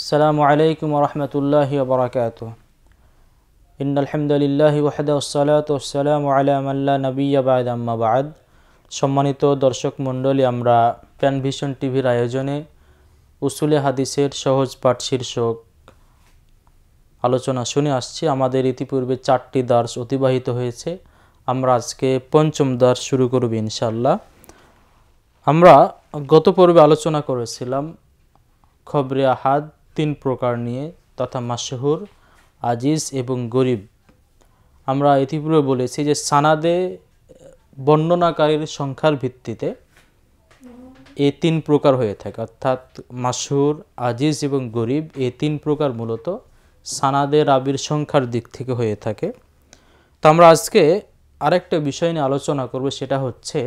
السلام عليكم ورحمة الله وبركاته إن الحمد لله وحده والصلاة والسلام على من لا نبي بعد أما بعد সম্মানিত দর্শক মণ্ডলী আমরা প্যানভিশন টিভির আয়োজনে উসুলে হাদিসের সহজ পাঠ শীর্ষক আলোচনা শুনে আসছি আমাদের ইতিপূর্বে চারটি দার্স অতিবাহিত হয়েছে আমরা আজকে পঞ্চম দার্স শুরু করব ইনশাল্লাহ আমরা গত পর্বে আলোচনা করেছিলাম খবরে আহাদ তিন প্রকার নিয়ে তথা মাসহুর আজিজ এবং গরিব আমরা ইতিপূর্বে বলেছি যে সানাদে বর্ণনাকারীর সংখ্যার ভিত্তিতে এ তিন প্রকার হয়ে থাকে অর্থাৎ মাসুর আজিজ এবং গরিব এ তিন প্রকার মূলত সানাদে রাবির সংখ্যার দিক থেকে হয়ে থাকে তো আমরা আজকে আরেকটা বিষয় নিয়ে আলোচনা করব সেটা হচ্ছে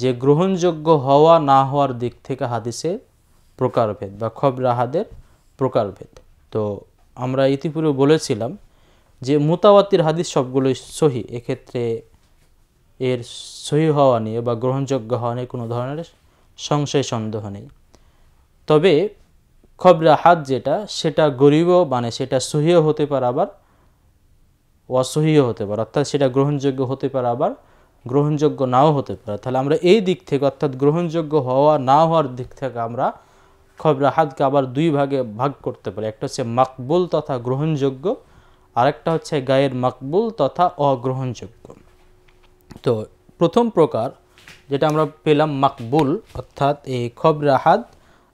যে গ্রহণযোগ্য হওয়া না হওয়ার দিক থেকে হাদিসের প্রকারভেদ বা খবরাহাদের প্রকারভেদ তো আমরা ইতিপূর্বে বলেছিলাম যে মোতাবাতির হাদিস সবগুলোই সহি এক্ষেত্রে এর সহি হওয়া নিয়ে বা গ্রহণযোগ্য হওয়া নিয়ে কোনো ধরনের সংশয় সন্দেহ নেই তবে খবরা হাত যেটা সেটা গরিবও মানে সেটা সহিও হতে পারে আবার অসহিও হতে পারে অর্থাৎ সেটা গ্রহণযোগ্য হতে পারে আবার গ্রহণযোগ্য নাও হতে পারে তাহলে আমরা এই দিক থেকে অর্থাৎ গ্রহণযোগ্য হওয়া না হওয়ার দিক থেকে আমরা খবরা হাতকে আবার দুই ভাগে ভাগ করতে পারি একটা হচ্ছে মাকবুল তথা গ্রহণযোগ্য আরেকটা হচ্ছে গায়ের মাকবুল তথা অগ্রহণযোগ্য তো প্রথম প্রকার যেটা আমরা পেলাম মাকবুল অর্থাৎ এই খবরা হাত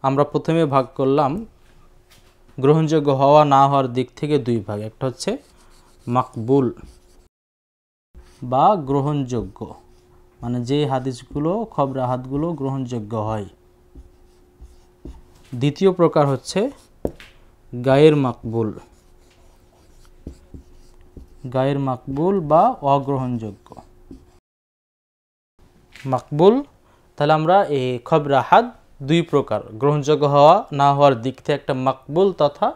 আমরা প্রথমে ভাগ করলাম গ্রহণযোগ্য হওয়া না হওয়ার দিক থেকে দুই ভাগ একটা হচ্ছে মাকবুল বা গ্রহণযোগ্য মানে যে হাদিসগুলো খবরা হাতগুলো গ্রহণযোগ্য হয় দ্বিতীয় প্রকার হচ্ছে গায়ের মাকবুল গায়ের মাকবুল বা অগ্রহণযোগ্য মাকবুল তাহলে আমরা এই খবরা হাত দুই প্রকার গ্রহণযোগ্য হওয়া না হওয়ার দিক থেকে একটা মাকবুল তথা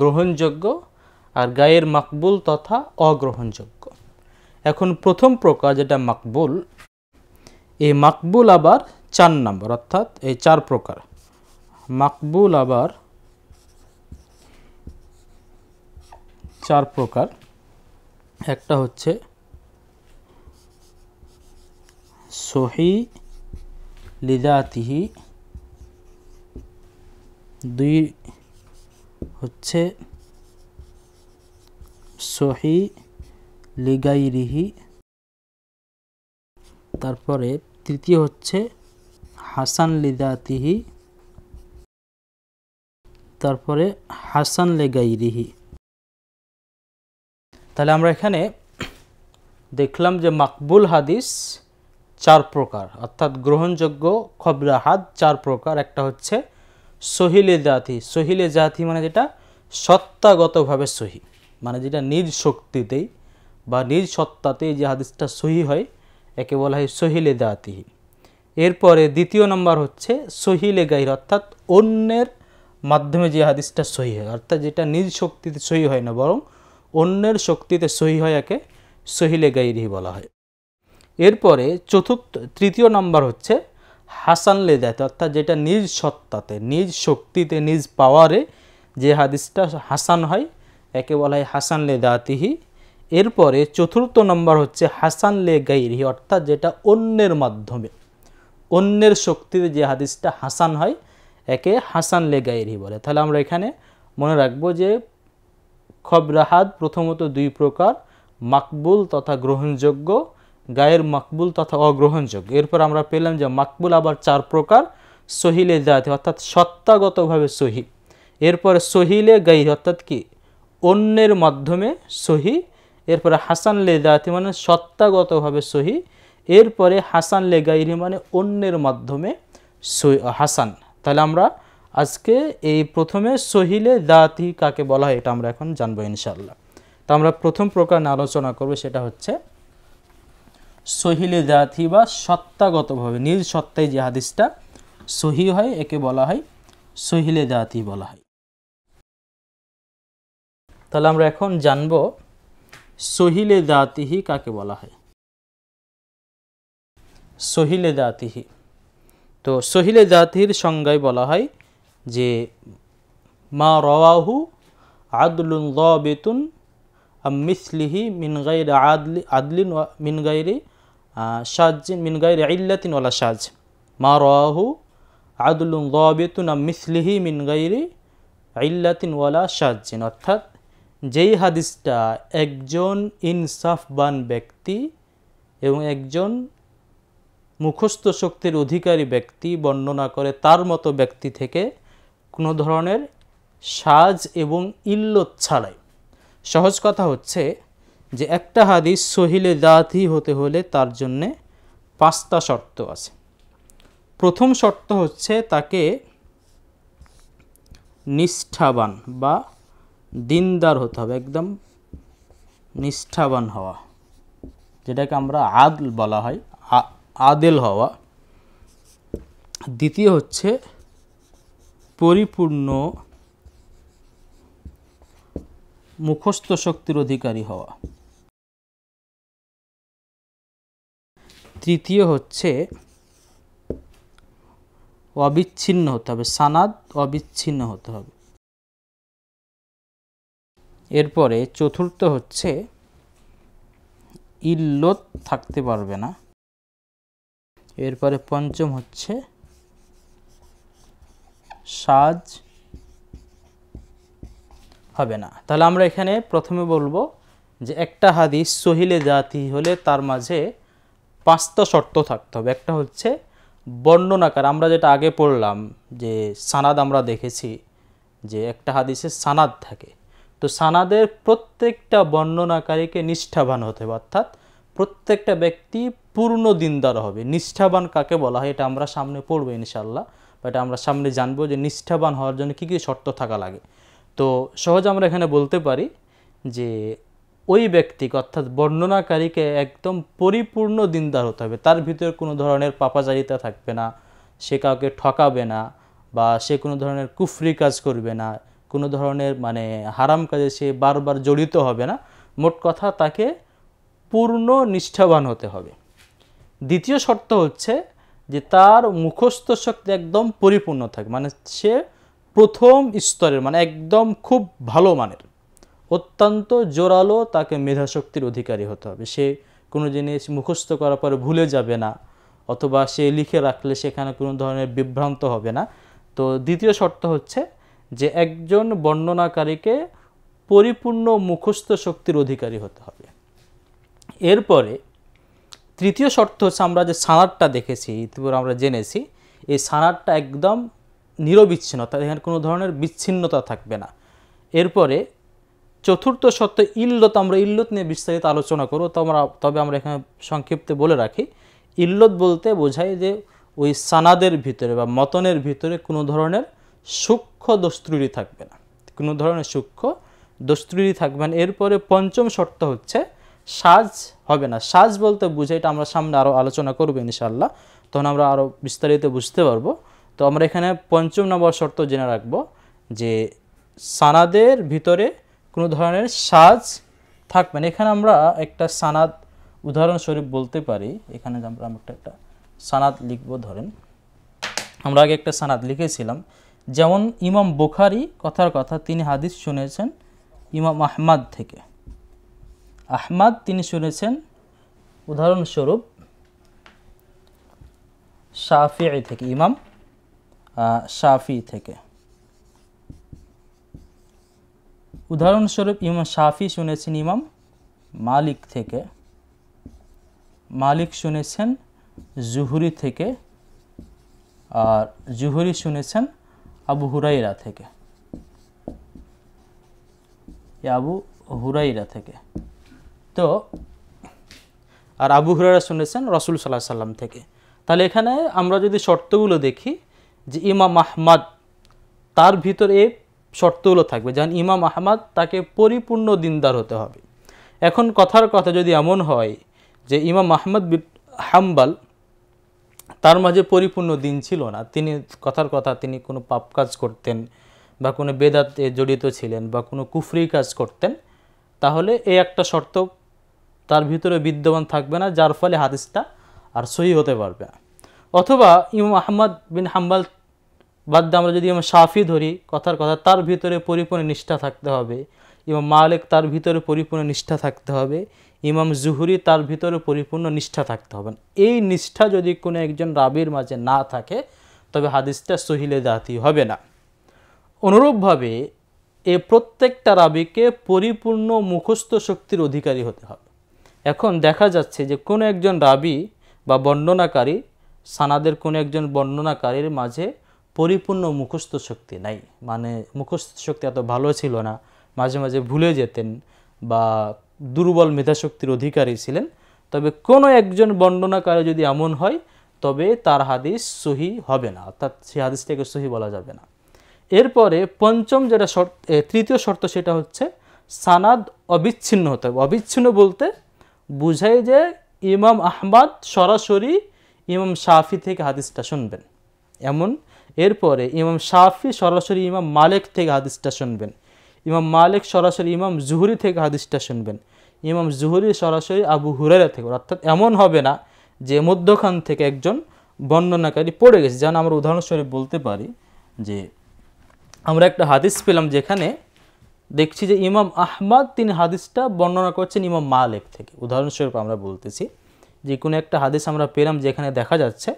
গ্রহণযোগ্য আর গায়ের মাকবুল তথা অগ্রহণযোগ্য এখন প্রথম প্রকার যেটা মাকবুল এই মাকবুল আবার চার নম্বর অর্থাৎ এই চার প্রকার মাকবুল আবার চার প্রকার একটা হচ্ছে সহি লিদাতিহি দুই হচ্ছে সহি লিগাইরিহি তারপরে তৃতীয় হচ্ছে হাসান লিদাতিহি তারপরে হাসান লেগাইরিহি তাহলে আমরা এখানে দেখলাম যে মাকবুল হাদিস চার প্রকার অর্থাৎ গ্রহণযোগ্য খবরাহাত চার প্রকার একটা হচ্ছে সহিলে জাতি সহিলে জাতি মানে যেটা সত্তাগতভাবে সহি মানে যেটা নিজ শক্তিতেই বা নিজ সত্তাতেই যে হাদিসটা সহি হয় একে বলা হয় সহিলে দাতিহি এরপরে দ্বিতীয় নম্বর হচ্ছে সহিলে গাই অর্থাৎ অন্যের মাধ্যমে যে হাদিসটা সহি হয় অর্থাৎ যেটা নিজ শক্তিতে সহি হয় না বরং অন্যের শক্তিতে সহি হয় একে সহিলে গাইরি বলা হয় এরপরে চতুর্থ তৃতীয় নাম্বার হচ্ছে হাসান লেদাতে অর্থাৎ যেটা নিজ সত্তাতে নিজ শক্তিতে নিজ পাওয়ারে যে হাদিসটা হাসান হয় একে বলা হয় হাসান লেদাতিহি এরপরে চতুর্থ নম্বর হচ্ছে হাসান লে গাইরি অর্থাৎ যেটা অন্যের মাধ্যমে অন্যের শক্তিতে যে হাদিসটা হাসান হয় একে হাসান লেগাইরি বলে তাহলে আমরা এখানে মনে রাখবো যে খবরাহাদ প্রথমত দুই প্রকার মাকবুল তথা গ্রহণযোগ্য গায়ের মাকবুল তথা অগ্রহণযোগ্য এরপর আমরা পেলাম যে মাকবুল আবার চার প্রকার সহিলে জাতি অর্থাৎ সত্তাগতভাবে সহি এরপর সহিলে গাই অর্থাৎ কি অন্যের মাধ্যমে সহি এরপরে হাসান লে জাতি মানে সত্তাগতভাবে সহি এরপরে হাসান লে গাইরি মানে অন্যের মাধ্যমে হাসান তাহলে আমরা আজকে এই প্রথমে সহিলে দাতি কাকে বলা হয় এটা আমরা এখন জানবো ইনশাল্লাহ তো আমরা প্রথম প্রকার আলোচনা করব সেটা হচ্ছে সহিলে দাতি বা সত্তাগতভাবে নিজ সত্তায় যে হাদিসটা সহি হয় একে বলা হয় সহিলে দাতি বলা হয় তাহলে আমরা এখন জানব সহিলে দাতিহি কাকে বলা হয় সহিলে দাতিহি তো সহিলে জাতির সংজ্ঞায় বলা হয় যে মা রওয়াহু আদলুন গবেতুন মিসলিহি মিনগাইর আদলি আদলিন মিনগাইরে সাজিন মিনগাইর ইল্লাতিন ওলা সাজ মা রওয়াহু আদলুন গবেতুন মিসলিহি মিনগাইরে ইল্লাতিন ওলা সাজিন অর্থাৎ যেই হাদিসটা একজন ইনসাফবান ব্যক্তি এবং একজন মুখস্থ শক্তির অধিকারী ব্যক্তি বর্ণনা করে তার মতো ব্যক্তি থেকে কোনো ধরনের সাজ এবং ইল্লত ছাড়াই সহজ কথা হচ্ছে যে একটা হাদিস সহিলে দাঁতি হতে হলে তার জন্যে পাঁচটা শর্ত আছে প্রথম শর্ত হচ্ছে তাকে নিষ্ঠাবান বা দিনদার হতে হবে একদম নিষ্ঠাবান হওয়া যেটাকে আমরা আদল বলা হয় আদেল হওয়া দ্বিতীয় হচ্ছে পরিপূর্ণ মুখস্থ শক্তির অধিকারী হওয়া তৃতীয় হচ্ছে অবিচ্ছিন্ন হতে হবে সানাদ অবিচ্ছিন্ন হতে হবে এরপরে চতুর্থ হচ্ছে ইল্লত থাকতে পারবে না এরপরে পঞ্চম হচ্ছে সাজ হবে না তাহলে আমরা এখানে প্রথমে বলবো যে একটা হাদিস সহিলে জাতি হলে তার মাঝে পাঁচটা শর্ত থাকতে হবে একটা হচ্ছে বর্ণনাকার আমরা যেটা আগে পড়লাম যে সানাদ আমরা দেখেছি যে একটা হাদিসে সানাদ থাকে তো সানাদের প্রত্যেকটা বর্ণনাকারীকে নিষ্ঠাবান হতে হবে অর্থাৎ প্রত্যেকটা ব্যক্তি পূর্ণ দিনদার হবে নিষ্ঠাবান কাকে বলা হয় এটা আমরা সামনে পড়বো ইনশাল্লাহ বা এটা আমরা সামনে জানবো যে নিষ্ঠাবান হওয়ার জন্য কী কী শর্ত থাকা লাগে তো সহজ আমরা এখানে বলতে পারি যে ওই ব্যক্তি অর্থাৎ বর্ণনাকারীকে একদম পরিপূর্ণ দিনদার হতে হবে তার ভিতরে কোনো ধরনের পাপাচারিতা থাকবে না সে কাউকে ঠকাবে না বা সে কোনো ধরনের কুফরি কাজ করবে না কোনো ধরনের মানে হারাম কাজে সে বারবার জড়িত হবে না মোট কথা তাকে পূর্ণ নিষ্ঠাবান হতে হবে দ্বিতীয় শর্ত হচ্ছে যে তার মুখস্থ শক্তি একদম পরিপূর্ণ থাকে মানে সে প্রথম স্তরের মানে একদম খুব ভালো মানের অত্যন্ত জোরালো তাকে মেধাশক্তির অধিকারী হতে হবে সে কোনো জিনিস মুখস্থ করার পরে ভুলে যাবে না অথবা সে লিখে রাখলে সেখানে কোনো ধরনের বিভ্রান্ত হবে না তো দ্বিতীয় শর্ত হচ্ছে যে একজন বর্ণনাকারীকে পরিপূর্ণ মুখস্থ শক্তির অধিকারী হতে হবে এরপরে তৃতীয় শর্ত হচ্ছে আমরা যে সানারটা দেখেছি ইতিপূর্বে আমরা জেনেছি এই সানারটা একদম নিরবিচ্ছিন্নতা এখানে কোনো ধরনের বিচ্ছিন্নতা থাকবে না এরপরে চতুর্থ সত্য ইল্লত আমরা ইল্লত নিয়ে বিস্তারিত আলোচনা করবো তো আমরা তবে আমরা এখানে সংক্ষিপ্তে বলে রাখি ইল্লত বলতে বোঝায় যে ওই সানাদের ভিতরে বা মতনের ভিতরে কোনো ধরনের সূক্ষ্ম দস্ত্রুরি থাকবে না কোনো ধরনের সূক্ষ্ম দস্ত্রুরি থাকবে না এরপরে পঞ্চম শর্ত হচ্ছে সাজ হবে না সাজ বলতে বুঝে এটা আমরা সামনে আরও আলোচনা করবো ইনশাল্লাহ তখন আমরা আরও বিস্তারিত বুঝতে পারবো তো আমরা এখানে পঞ্চম নম্বর শর্ত জেনে রাখব যে সানাদের ভিতরে কোনো ধরনের সাজ থাকবে না এখানে আমরা একটা সানাদ উদাহরণস্বরূপ বলতে পারি এখানে আমরা একটা একটা সানাদ লিখব ধরেন আমরা আগে একটা সানাদ লিখেছিলাম যেমন ইমাম বুখারি কথার কথা তিনি হাদিস শুনেছেন ইমাম আহমাদ থেকে আহমাদ তিনি শুনেছেন উদাহরণস্বরূপ শাফিআই থেকে ইমাম শাফি থেকে উদাহরণস্বরূপ ইমাম শাফি শুনেছেন ইমাম মালিক থেকে মালিক শুনেছেন জুহুরি থেকে আর জুহুরি শুনেছেন আবু হুরাইরা থেকে আবু হুরাইরা থেকে তো আর আবু হুরারা শুনেছেন রসুল সাল্লাহ সাল্লাম থেকে তাহলে এখানে আমরা যদি শর্তগুলো দেখি যে ইমাম আহমাদ তার ভিতরে এ শর্তগুলো থাকবে যেমন ইমাম আহমাদ তাকে পরিপূর্ণ দিনদার হতে হবে এখন কথার কথা যদি এমন হয় যে ইমাম আহমদ হাম্বাল তার মাঝে পরিপূর্ণ দিন ছিল না তিনি কথার কথা তিনি কোনো পাপ কাজ করতেন বা কোনো বেদাতে জড়িত ছিলেন বা কোনো কুফরি কাজ করতেন তাহলে এই একটা শর্ত তার ভিতরে বিদ্যমান থাকবে না যার ফলে হাদিসটা আর সহি হতে পারবে না অথবা ইমাম আহমদ বিন হাম্বাল বাদ দিয়ে আমরা যদি ইমাম শাফি ধরি কথার কথা তার ভিতরে পরিপূর্ণ নিষ্ঠা থাকতে হবে ইমাম মালিক তার ভিতরে পরিপূর্ণ নিষ্ঠা থাকতে হবে ইমাম জুহুরি তার ভিতরে পরিপূর্ণ নিষ্ঠা থাকতে হবে এই নিষ্ঠা যদি কোনো একজন রাবির মাঝে না থাকে তবে হাদিসটা সহিলে জাতি হবে না অনুরূপভাবে এ প্রত্যেকটা রাবিকে পরিপূর্ণ মুখস্থ শক্তির অধিকারী হতে হবে এখন দেখা যাচ্ছে যে কোন একজন রাবি বা বর্ণনাকারী সানাদের কোন একজন বর্ণনাকারীর মাঝে পরিপূর্ণ মুখস্থ শক্তি নাই মানে মুখস্থ শক্তি এত ভালো ছিল না মাঝে মাঝে ভুলে যেতেন বা দুর্বল মেধাশক্তির অধিকারী ছিলেন তবে কোনো একজন বর্ণনাকারী যদি এমন হয় তবে তার হাদিস সহি হবে না অর্থাৎ সেই হাদিসটাকে সহি বলা যাবে না এরপরে পঞ্চম যেটা শর্ত তৃতীয় শর্ত সেটা হচ্ছে সানাদ অবিচ্ছিন্ন হতে হবে অবিচ্ছিন্ন বলতে বুঝাই যে ইমাম আহমদ সরাসরি ইমাম শাফি থেকে হাদিসটা শুনবেন এমন এরপরে ইমাম শাফি সরাসরি ইমাম মালিক থেকে হাদিসটা শুনবেন ইমাম মালিক সরাসরি ইমাম জুহুরি থেকে হাদিসটা শুনবেন ইমাম জুহুরি সরাসরি আবু হুরেরা থেকে অর্থাৎ এমন হবে না যে মধ্যখান থেকে একজন বর্ণনাকারী পড়ে গেছে যেন আমরা উদাহরণস্বরূপ বলতে পারি যে আমরা একটা হাদিস পেলাম যেখানে দেখছি যে ইমাম আহমদ তিনি হাদিসটা বর্ণনা করছেন ইমাম মালিক থেকে উদাহরণস্বরূপ আমরা বলতেছি যে কোনো একটা হাদিস আমরা পেলাম যেখানে দেখা যাচ্ছে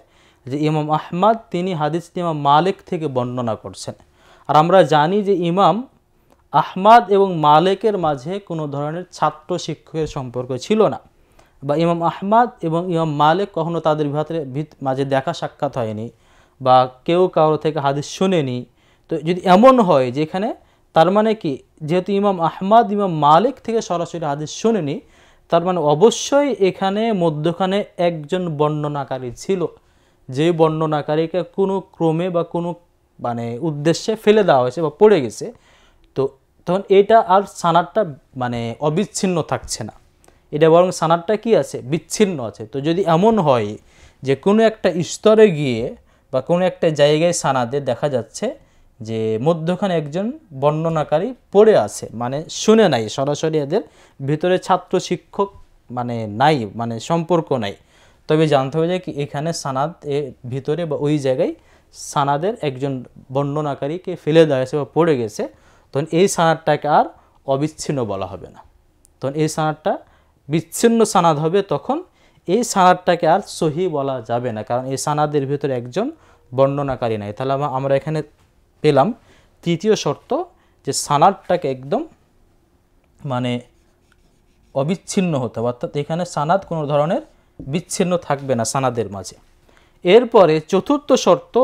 যে ইমাম আহমদ তিনি হাদিসটি ইমাম মালিক থেকে বর্ণনা করছেন আর আমরা জানি যে ইমাম আহমাদ এবং মালিকের মাঝে কোনো ধরনের ছাত্র শিক্ষকের সম্পর্ক ছিল না বা ইমাম আহমাদ এবং ইমাম মালিক কখনও তাদের ভিতরে মাঝে দেখা সাক্ষাৎ হয়নি বা কেউ কারো থেকে হাদিস শুনেনি তো যদি এমন হয় যেখানে তার মানে কি যেহেতু ইমাম আহমদ ইমাম মালিক থেকে সরাসরি হাদিস শুনেনি তার মানে অবশ্যই এখানে মধ্যখানে একজন বর্ণনাকারী ছিল যে বর্ণনাকারীকে কোনো ক্রমে বা কোনো মানে উদ্দেশ্যে ফেলে দেওয়া হয়েছে বা পড়ে গেছে তো তখন এটা আর সানারটা মানে অবিচ্ছিন্ন থাকছে না এটা বরং সানারটা কি আছে বিচ্ছিন্ন আছে তো যদি এমন হয় যে কোনো একটা স্তরে গিয়ে বা কোনো একটা জায়গায় সানাতে দেখা যাচ্ছে যে মধ্যখানে একজন বর্ণনাকারী পড়ে আছে মানে শুনে নাই সরাসরি এদের ভিতরে ছাত্র শিক্ষক মানে নাই মানে সম্পর্ক নাই তবে জানতে হবে যে কি এখানে সানাদ এ ভিতরে বা ওই জায়গায় সানাদের একজন বর্ণনাকারীকে ফেলে দিয়েছে বা পড়ে গেছে তখন এই সানাদটাকে আর অবিচ্ছিন্ন বলা হবে না তখন এই সানাদটা বিচ্ছিন্ন সানাদ হবে তখন এই সানাদটাকে আর সহি বলা যাবে না কারণ এই সানাদের ভিতরে একজন বর্ণনাকারী নাই তাহলে আমরা এখানে পেলাম তৃতীয় শর্ত যে সানাদটাকে একদম মানে অবিচ্ছিন্ন হতে হবে অর্থাৎ এখানে সানাদ কোনো ধরনের বিচ্ছিন্ন থাকবে না সানাদের মাঝে এরপরে চতুর্থ শর্ত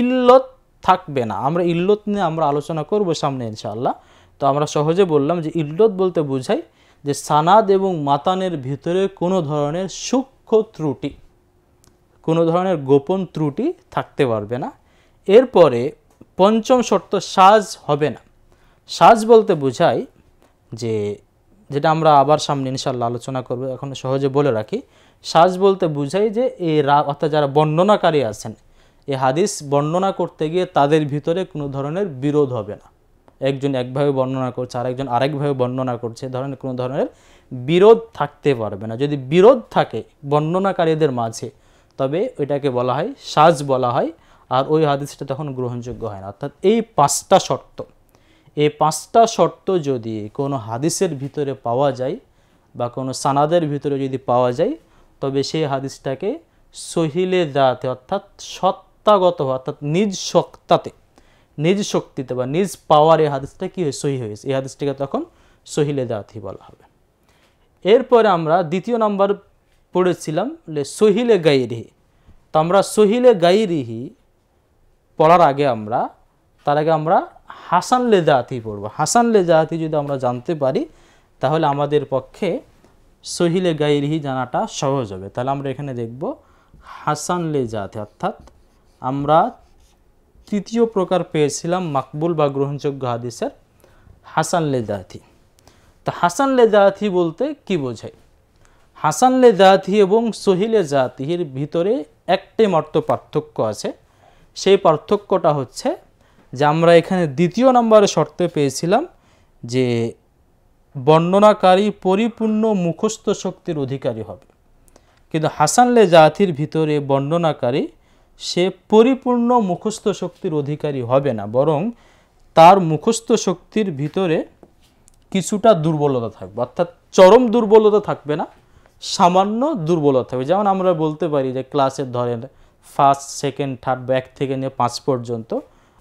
ইল্লত থাকবে না আমরা ইল্লত নিয়ে আমরা আলোচনা করব সামনে ইনশাআল্লাহ তো আমরা সহজে বললাম যে ইল্লত বলতে বোঝাই যে সানাদ এবং মাতানের ভিতরে কোনো ধরনের সূক্ষ্ম ত্রুটি কোনো ধরনের গোপন ত্রুটি থাকতে পারবে না এরপরে পঞ্চম শর্ত সাজ হবে না সাজ বলতে বোঝায় যে যেটা আমরা আবার সামনে ইনশাল্লাহ আলোচনা করব এখন সহজে বলে রাখি সাজ বলতে বোঝাই যে এই রা অর্থাৎ যারা বর্ণনাকারী আছেন এ হাদিস বর্ণনা করতে গিয়ে তাদের ভিতরে কোনো ধরনের বিরোধ হবে না একজন একভাবে বর্ণনা করছে আর একজন আরেকভাবে বর্ণনা করছে ধরনের কোনো ধরনের বিরোধ থাকতে পারবে না যদি বিরোধ থাকে বর্ণনাকারীদের মাঝে তবে ওইটাকে বলা হয় সাজ বলা হয় আর ওই হাদিসটা তখন গ্রহণযোগ্য হয় না অর্থাৎ এই পাঁচটা শর্ত এই পাঁচটা শর্ত যদি কোনো হাদিসের ভিতরে পাওয়া যায় বা কোনো সানাদের ভিতরে যদি পাওয়া যায় তবে সেই হাদিসটাকে সহিলে দাতে অর্থাৎ সত্তাগত অর্থাৎ নিজ সত্তাতে নিজ শক্তিতে বা নিজ পাওয়ার এই হাদিসটা কী হয়ে সহি হয়েছে এই হাদিসটাকে তখন সহিলে দাতি বলা হবে এরপরে আমরা দ্বিতীয় নাম্বার পড়েছিলাম সহিলে গাইরিহি তো আমরা সহিলে গাইরিহি পড়ার আগে আমরা তার আগে আমরা হাসান লেজাহাতি পড়ব হাসান লেজাহাতি যদি আমরা জানতে পারি তাহলে আমাদের পক্ষে সহিলে গাইরিহি জানাটা সহজ হবে তাহলে আমরা এখানে দেখব হাসান লেজাহাতি অর্থাৎ আমরা তৃতীয় প্রকার পেয়েছিলাম মাকবুল বা গ্রহণযোগ্য হাদিসের হাসান লেজাহাতি তো হাসান লেজাহাতি বলতে কি বোঝায় হাসান লেজাহাতি এবং সহিলে জাতিহির ভিতরে একটি মর্ত পার্থক্য আছে সেই পার্থক্যটা হচ্ছে যে আমরা এখানে দ্বিতীয় নম্বরে শর্তে পেয়েছিলাম যে বর্ণনাকারী পরিপূর্ণ মুখস্থ শক্তির অধিকারী হবে কিন্তু হাসানলে জাতির ভিতরে বর্ণনাকারী সে পরিপূর্ণ মুখস্থ শক্তির অধিকারী হবে না বরং তার মুখস্থ শক্তির ভিতরে কিছুটা দুর্বলতা থাকবে অর্থাৎ চরম দুর্বলতা থাকবে না সামান্য দুর্বলতা থাকবে যেমন আমরা বলতে পারি যে ক্লাসের ধরেন ফার্স্ট সেকেন্ড থার্ড ব্যাক থেকে নিয়ে পাঁচ পর্যন্ত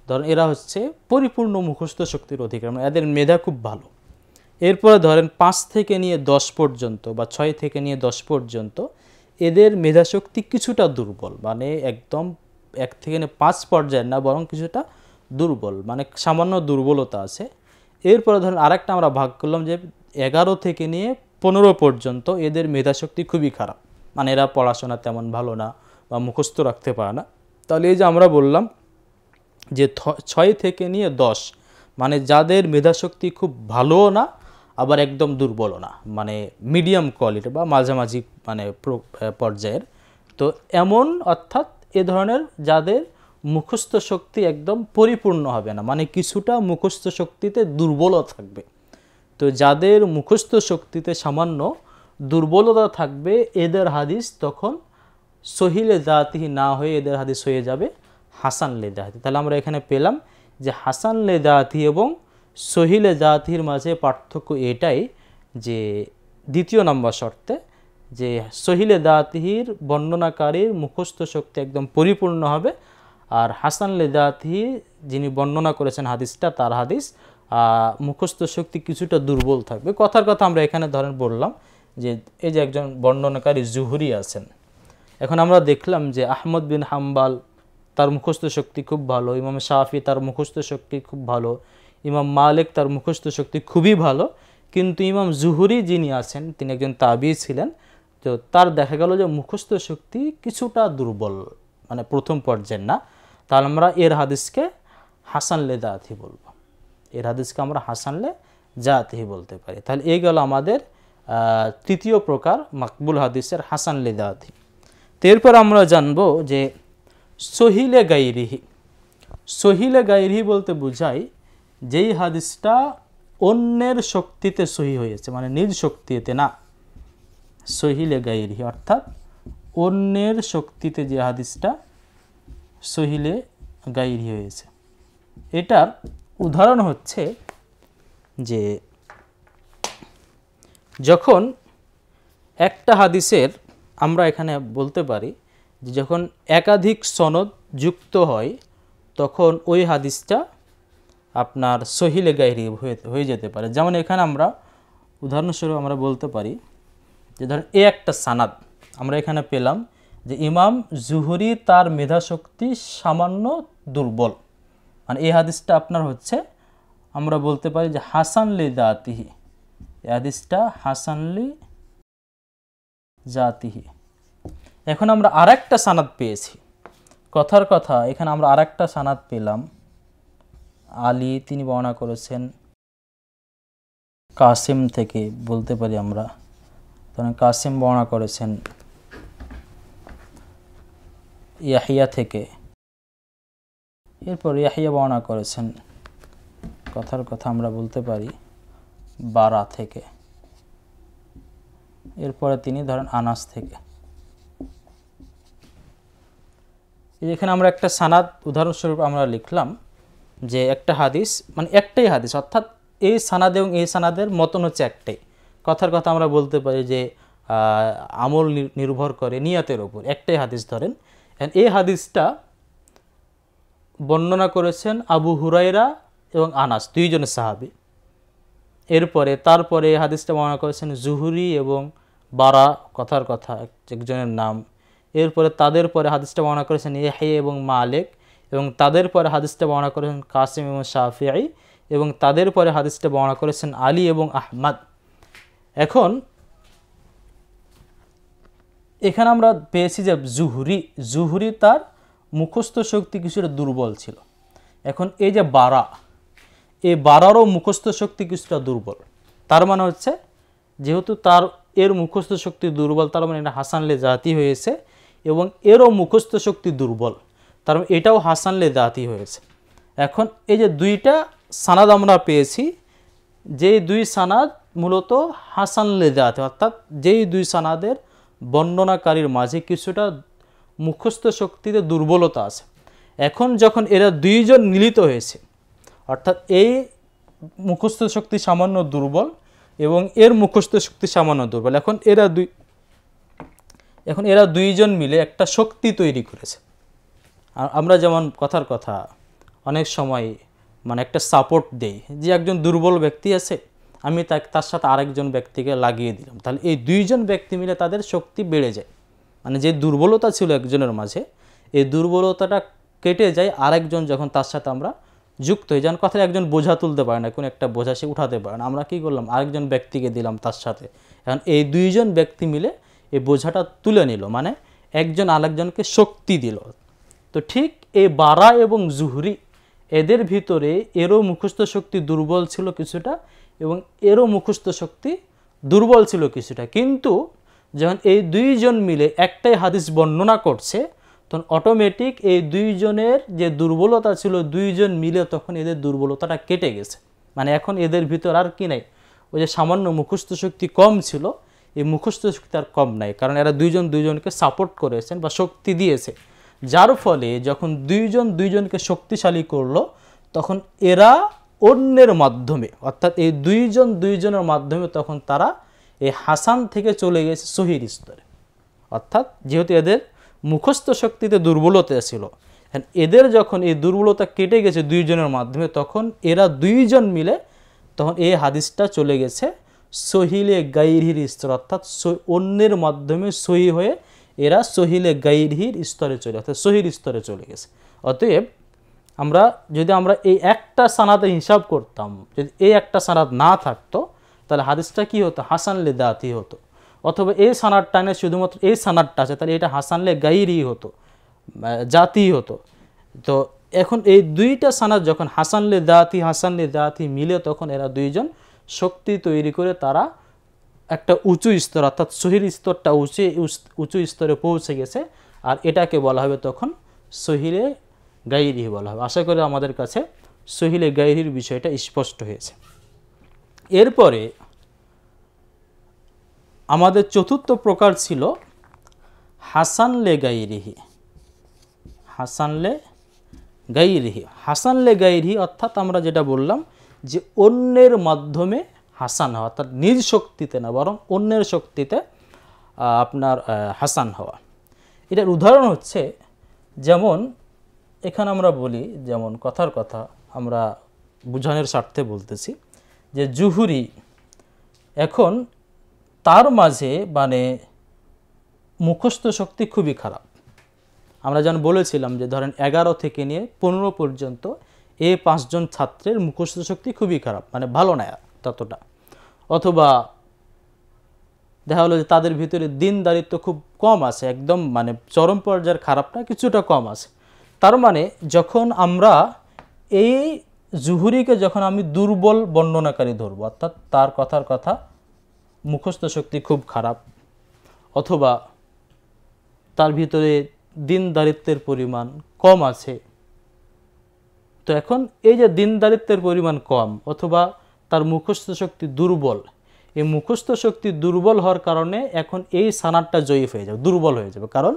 ধরেন এরা হচ্ছে পরিপূর্ণ মুখস্থ শক্তির অধিকার মানে এদের মেধা খুব ভালো এরপরে ধরেন পাঁচ থেকে নিয়ে দশ পর্যন্ত বা ছয় থেকে নিয়ে দশ পর্যন্ত এদের মেধাশক্তি কিছুটা দুর্বল মানে একদম এক থেকে নিয়ে পাঁচ পর্যায়ের না বরং কিছুটা দুর্বল মানে সামান্য দুর্বলতা আছে এরপরে ধরেন আরেকটা আমরা ভাগ করলাম যে এগারো থেকে নিয়ে পনেরো পর্যন্ত এদের মেধাশক্তি খুবই খারাপ মানে এরা পড়াশোনা তেমন ভালো না বা মুখস্থ রাখতে পারে না তাহলে এই যে আমরা বললাম যে ছয় থেকে নিয়ে দশ মানে যাদের মেধাশক্তি খুব ভালোও না আবার একদম দুর্বলও না মানে মিডিয়াম কোয়ালিটি বা মাঝামাঝি মানে পর্যায়ের তো এমন অর্থাৎ এ ধরনের যাদের মুখস্থ শক্তি একদম পরিপূর্ণ হবে না মানে কিছুটা মুখস্থ শক্তিতে দুর্বলও থাকবে তো যাদের মুখস্থ শক্তিতে সামান্য দুর্বলতা থাকবে এদের হাদিস তখন সহিলে দাতিহি না হয়ে এদের হাদিস হয়ে যাবে হাসান লে দাহাতি তাহলে আমরা এখানে পেলাম যে হাসান লে দাতি এবং সহিলে জাতির মাঝে পার্থক্য এটাই যে দ্বিতীয় নম্বর শর্তে যে সহিলে দাতিহির বর্ণনাকারীর মুখস্থ শক্তি একদম পরিপূর্ণ হবে আর হাসান লে দাতি যিনি বর্ণনা করেছেন হাদিসটা তার হাদিস মুখস্থ শক্তি কিছুটা দুর্বল থাকবে কথার কথা আমরা এখানে ধরেন বললাম যে এই যে একজন বর্ণনাকারী জুহুরি আছেন এখন আমরা দেখলাম যে আহমদ বিন হাম্বাল তার মুখস্থ শক্তি খুব ভালো ইমাম শাফি তার মুখস্থ শক্তি খুব ভালো ইমাম মালিক তার মুখস্থ শক্তি খুবই ভালো কিন্তু ইমাম জুহুরি যিনি আছেন তিনি একজন তাবি ছিলেন তো তার দেখা গেল যে মুখস্থ শক্তি কিছুটা দুর্বল মানে প্রথম পর্যায়ের না তাহলে আমরা এর হাদিসকে হাসান লে দাতি বলবো এর হাদিসকে আমরা হাসান লে জাতি বলতে পারি তাহলে এই গেল আমাদের তৃতীয় প্রকার মাকবুল হাদিসের হাসান লে দাতি এরপর আমরা জানব যে সহিলে গাইরিহি সহিলে গাইরিহি বলতে বোঝায় যেই হাদিসটা অন্যের শক্তিতে সহি হয়েছে মানে নিজ শক্তিতে না সহিলে গাইরিহি অর্থাৎ অন্যের শক্তিতে যে হাদিসটা সহিলে গাইরি হয়েছে এটার উদাহরণ হচ্ছে যে যখন একটা হাদিসের আমরা এখানে বলতে পারি যে যখন একাধিক সনদ যুক্ত হয় তখন ওই হাদিসটা আপনার সহিলে গাইরি হয়ে যেতে পারে যেমন এখানে আমরা উদাহরণস্বরূপ আমরা বলতে পারি যে ধরেন এ একটা সানাদ আমরা এখানে পেলাম যে ইমাম জুহরি তার মেধাশক্তি সামান্য দুর্বল মানে এই হাদিসটা আপনার হচ্ছে আমরা বলতে পারি যে হাসানলি দাতিহি এ হাদিসটা হাসানলি জাতিহি এখন আমরা আরেকটা সানাদ পেয়েছি কথার কথা এখানে আমরা আরেকটা সানাদ পেলাম আলী তিনি বর্ণনা করেছেন কাসিম থেকে বলতে পারি আমরা কারণ মানে কাসিম বর্ণনা করেছেন ইয়াহিয়া থেকে এরপর ইয়াহিয়া বর্ণনা করেছেন কথার কথা আমরা বলতে পারি বারা থেকে এরপরে তিনি ধরেন আনাস থেকে এখানে আমরা একটা সানাদ উদাহরণস্বরূপ আমরা লিখলাম যে একটা হাদিস মানে একটাই হাদিস অর্থাৎ এই সানাদ এবং এই সানাদের মতন হচ্ছে একটাই কথার কথা আমরা বলতে পারি যে আমল নির্ভর করে নিয়াতের ওপর একটাই হাদিস ধরেন এই হাদিসটা বর্ণনা করেছেন আবু হুরাইরা এবং আনাস দুইজনের সাহাবি এরপরে তারপরে এই হাদিসটা বর্ণনা করেছেন জুহুরি এবং বারা কথার কথা একজনের নাম এরপরে তাদের পরে হাদিসটা বর্ণনা করেছেন ইয়াহি এবং মালিক এবং তাদের পরে হাদিসটা বর্ণনা করেছেন কাসিম এবং শাফিআই এবং তাদের পরে হাদিসটা বর্ণনা করেছেন আলী এবং আহমাদ এখন এখানে আমরা পেয়েছি যে জুহরি জুহরি তার মুখস্থ শক্তি কিছুটা দুর্বল ছিল এখন এই যে বারা এই বারারও মুখস্থ শক্তি কিছুটা দুর্বল তার মানে হচ্ছে যেহেতু তার এর মুখস্থ শক্তি দুর্বল তার মানে এটা হাসানলে জাতি হয়েছে এবং এরও মুখস্থ শক্তি দুর্বল তার মানে এটাও হাসানলে জাতি হয়েছে এখন এই যে দুইটা সানাদ আমরা পেয়েছি যে দুই সানাদ মূলত হাসানলে জাতি অর্থাৎ যেই দুই সানাদের বর্ণনাকারীর মাঝে কিছুটা মুখস্থ শক্তিতে দুর্বলতা আছে এখন যখন এরা দুইজন মিলিত হয়েছে অর্থাৎ এই মুখস্থ শক্তি সামান্য দুর্বল এবং এর মুখস্থ শক্তি সামান্য দুর্বল এখন এরা দুই এখন এরা দুইজন মিলে একটা শক্তি তৈরি করেছে আর আমরা যেমন কথার কথা অনেক সময় মানে একটা সাপোর্ট দেই যে একজন দুর্বল ব্যক্তি আছে আমি তার সাথে আরেকজন ব্যক্তিকে লাগিয়ে দিলাম তাহলে এই দুইজন ব্যক্তি মিলে তাদের শক্তি বেড়ে যায় মানে যে দুর্বলতা ছিল একজনের মাঝে এই দুর্বলতাটা কেটে যায় আরেকজন যখন তার সাথে আমরা যুক্ত হয়ে যান কথায় একজন বোঝা তুলতে পারে না কোনো একটা বোঝা সে উঠাতে পারে না আমরা কী করলাম আরেকজন ব্যক্তিকে দিলাম তার সাথে এখন এই দুইজন ব্যক্তি মিলে এই বোঝাটা তুলে নিল মানে একজন আরেকজনকে শক্তি দিল তো ঠিক এই বারা এবং জুহরি এদের ভিতরে এরও মুখস্থ শক্তি দুর্বল ছিল কিছুটা এবং এরও মুখস্থ শক্তি দুর্বল ছিল কিছুটা কিন্তু যখন এই দুইজন মিলে একটাই হাদিস বর্ণনা করছে তখন অটোমেটিক এই দুইজনের যে দুর্বলতা ছিল দুইজন মিলে তখন এদের দুর্বলতাটা কেটে গেছে মানে এখন এদের ভিতর আর কি নাই ওই যে সামান্য মুখস্থ শক্তি কম ছিল এই মুখস্থ শক্তি আর কম নাই কারণ এরা দুইজন দুইজনকে সাপোর্ট করেছেন বা শক্তি দিয়েছে যার ফলে যখন দুইজন দুইজনকে শক্তিশালী করলো তখন এরা অন্যের মাধ্যমে অর্থাৎ এই দুইজন দুইজনের মাধ্যমে তখন তারা এই হাসান থেকে চলে গেছে সহির স্তরে অর্থাৎ যেহেতু এদের মুখস্থ শক্তিতে দুর্বলতা ছিল এদের যখন এই দুর্বলতা কেটে গেছে দুইজনের মাধ্যমে তখন এরা দুইজন মিলে তখন এই হাদিসটা চলে গেছে সহিলে গাইরহির স্তর অর্থাৎ অন্যের মাধ্যমে সহি হয়ে এরা সহিলে গাইরহির স্তরে চলে অর্থাৎ সহির স্তরে চলে গেছে অতএব আমরা যদি আমরা এই একটা সানাতে হিসাব করতাম যদি এই একটা সানাত না থাকতো তাহলে হাদিসটা কি হতো হাসান লেদাতি হতো অথবা এই সানারটা নেই শুধুমাত্র এই সানারটা আছে তাহলে এটা হাসানলে গাইরই হতো জাতি হতো তো এখন এই দুইটা সানাদ যখন হাসানলে দাতি হাসানলে দাতি মিলে তখন এরা দুইজন শক্তি তৈরি করে তারা একটা উঁচু স্তর অর্থাৎ সহির স্তরটা উঁচু উঁচু স্তরে পৌঁছে গেছে আর এটাকে বলা হবে তখন সহিলে গাইরি বলা হবে আশা করি আমাদের কাছে সহিলে গাইরির বিষয়টা স্পষ্ট হয়েছে এরপরে আমাদের চতুর্থ প্রকার ছিল হাসান লে গাইরিহি হাসান লে গাইরিহি হাসান লে গাইরিহি অর্থাৎ আমরা যেটা বললাম যে অন্যের মাধ্যমে হাসান হওয়া অর্থাৎ নিজ শক্তিতে না বরং অন্যের শক্তিতে আপনার হাসান হওয়া এটার উদাহরণ হচ্ছে যেমন এখানে আমরা বলি যেমন কথার কথা আমরা বুঝানোর স্বার্থে বলতেছি যে জুহুরি এখন তার মাঝে মানে মুখস্থ শক্তি খুবই খারাপ আমরা যেন বলেছিলাম যে ধরেন এগারো থেকে নিয়ে পনেরো পর্যন্ত এ পাঁচজন ছাত্রের মুখস্থ শক্তি খুবই খারাপ মানে ভালো না ততটা অথবা দেখা হলো যে তাদের ভিতরে দিনদারিত্ব খুব কম আছে একদম মানে চরম পর্যায়ের খারাপটা কিছুটা কম আছে তার মানে যখন আমরা এই জুহুরিকে যখন আমি দুর্বল বর্ণনাকারী ধরবো অর্থাৎ তার কথার কথা মুখস্থ শক্তি খুব খারাপ অথবা তার ভিতরে দিন দারিত্বের পরিমাণ কম আছে তো এখন এই যে দিন দারিত্বের পরিমাণ কম অথবা তার মুখস্থ শক্তি দুর্বল এই মুখস্থ শক্তি দুর্বল হওয়ার কারণে এখন এই সানারটা জয়ী হয়ে যাবে দুর্বল হয়ে যাবে কারণ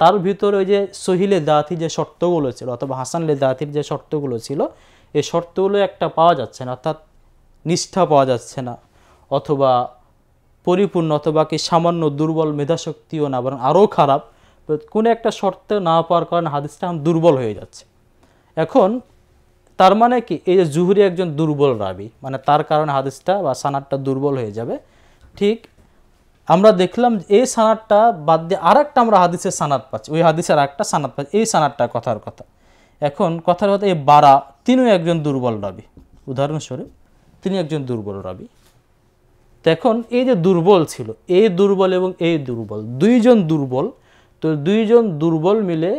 তার ভিতরে ওই যে সহিলে দাঁতি যে শর্তগুলো ছিল অথবা হাসানলে দাঁতির যে শর্তগুলো ছিল এই শর্তগুলো একটা পাওয়া যাচ্ছে না অর্থাৎ নিষ্ঠা পাওয়া যাচ্ছে না অথবা পরিপূর্ণ বা কি সামান্য দুর্বল মেধাশক্তিও না বরং আরও খারাপ কোনো একটা শর্তে না পাওয়ার কারণে হাদিসটা এখন দুর্বল হয়ে যাচ্ছে এখন তার মানে কি এই যে জুহুরি একজন দুর্বল রাবি মানে তার কারণে হাদিসটা বা সানারটা দুর্বল হয়ে যাবে ঠিক আমরা দেখলাম এই সানারটা বাদ দিয়ে আর একটা আমরা হাদিসের সানাদ পাচ্ছি ওই হাদিসের একটা সানাদ পাচ্ছি এই সানারটা কথার কথা এখন কথার কথা এই বারা তিনিও একজন দুর্বল রাবি উদাহরণস্বরূপ তিনি একজন দুর্বল রাবি তো এখন এই যে দুর্বল ছিল এই দুর্বল এবং এই দুর্বল দুইজন দুর্বল তো দুইজন দুর্বল মিলে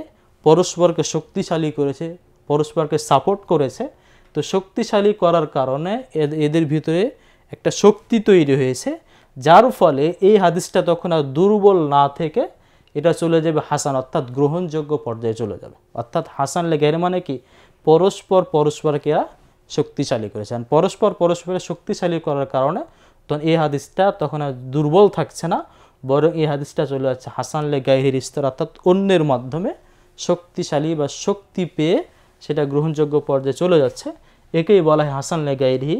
পরস্পরকে শক্তিশালী করেছে পরস্পরকে সাপোর্ট করেছে তো শক্তিশালী করার কারণে এদের ভিতরে একটা শক্তি তৈরি হয়েছে যার ফলে এই হাদিসটা তখন আর দুর্বল না থেকে এটা চলে যাবে হাসান অর্থাৎ গ্রহণযোগ্য পর্যায়ে চলে যাবে অর্থাৎ হাসান লেগের মানে কি পরস্পর পরস্পরকে শক্তিশালী করেছেন পরস্পর পরস্পরের শক্তিশালী করার কারণে তখন এই হাদিসটা তখন দুর্বল থাকছে না বরং এই হাদিসটা চলে যাচ্ছে লে গাইহির স্তর অর্থাৎ অন্যের মাধ্যমে শক্তিশালী বা শক্তি পেয়ে সেটা গ্রহণযোগ্য পর্যায়ে চলে যাচ্ছে একেই বলা হয় হাসান লে গাইরিহি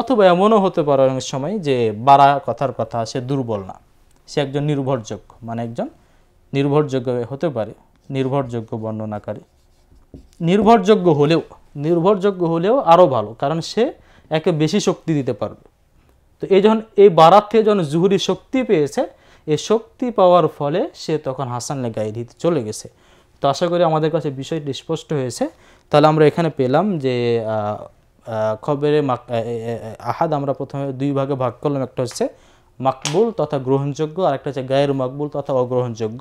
অথবা এমনও হতে পারে অনেক সময় যে বাড়া কথার কথা সে দুর্বল না সে একজন নির্ভরযোগ্য মানে একজন নির্ভরযোগ্য হতে পারে নির্ভরযোগ্য বর্ণনাকারী নির্ভরযোগ্য হলেও নির্ভরযোগ্য হলেও আরও ভালো কারণ সে একে বেশি শক্তি দিতে পারবে তো এই যখন এই বারাত থেকে যখন জুহুরি শক্তি পেয়েছে এই শক্তি পাওয়ার ফলে সে তখন হাসানলে গায়ে দিতে চলে গেছে তো আশা করি আমাদের কাছে বিষয়টি স্পষ্ট হয়েছে তাহলে আমরা এখানে পেলাম যে খবরে আহাদ আমরা প্রথমে দুই ভাগে ভাগ করলাম একটা হচ্ছে মাকবুল তথা গ্রহণযোগ্য আর একটা হচ্ছে গায়ের মাকবুল তথা অগ্রহণযোগ্য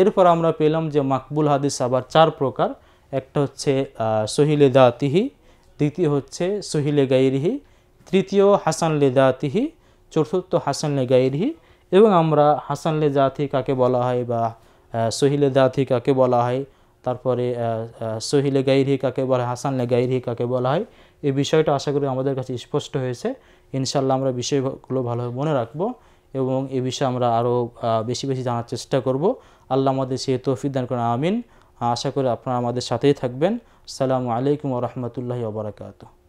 এরপর আমরা পেলাম যে মাকবুল হাদিস আবার চার প্রকার একটা হচ্ছে সহিলে দাতিহি দ্বিতীয় হচ্ছে সহিলে গাইরিহি তৃতীয় হাসান লে জাতিহি চতুর্থ হাসান লে গাইরহি এবং আমরা হাসান লে জাতি কাকে বলা হয় বা সহিলে জাতি কাকে বলা হয় তারপরে সহিলে গাইরহি কাকে বলা হয় হাসান লে গাইরহি কাকে বলা হয় এই বিষয়টা আশা করি আমাদের কাছে স্পষ্ট হয়েছে ইনশাল্লাহ আমরা বিষয়গুলো ভালোভাবে মনে রাখবো এবং এ বিষয়ে আমরা আরও বেশি বেশি জানার চেষ্টা করব আল্লাহ আমাদের সে তৌফিদান দান করেন আমিন আশা করি আপনারা আমাদের সাথেই থাকবেন সালামু আলাইকুম রহমতুল্লাহি ওবরাকাতু